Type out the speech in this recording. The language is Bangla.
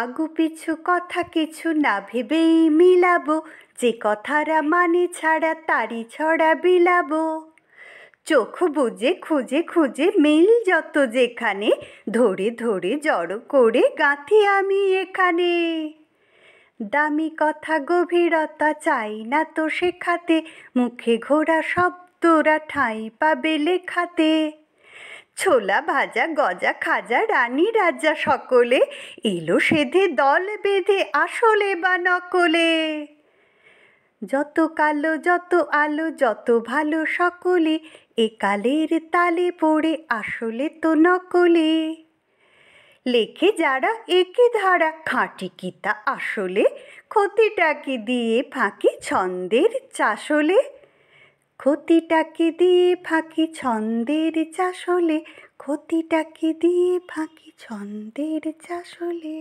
আগু পিছু কথা কিছু না ভেবেই মিলাবো যে কথারা মানে ছাড়া তারি ছড়া বিলাবো চোখ বুঝে খুঁজে খুঁজে মিল যত যেখানে ধরে ধরে জড়ো করে গাঁথি আমি এখানে দামি কথা গভীরতা চাই না তো শেখাতে মুখে ঘোরা শব্দরা ঠাঁই পাবে লেখাতে ছোলা ভাজা গজা খাজা রানী রাজা সকলে এলো সেধে দল বেঁধে আসলে বা নকলে যত কালো যত আলো যত ভালো সকলে এ কালের তালে পড়ে আসলে তো নকলে লেখে যারা একে ধারা খাঁটি কিতা আসলে ক্ষতিটাকে দিয়ে ফাঁকি ছন্দের চাষলে ক্ষতিটাকে দিয়ে ফাঁকি ছন্দের চাষলে ক্ষতিটাকে দিয়ে ফাঁকি ছন্দের চাষলে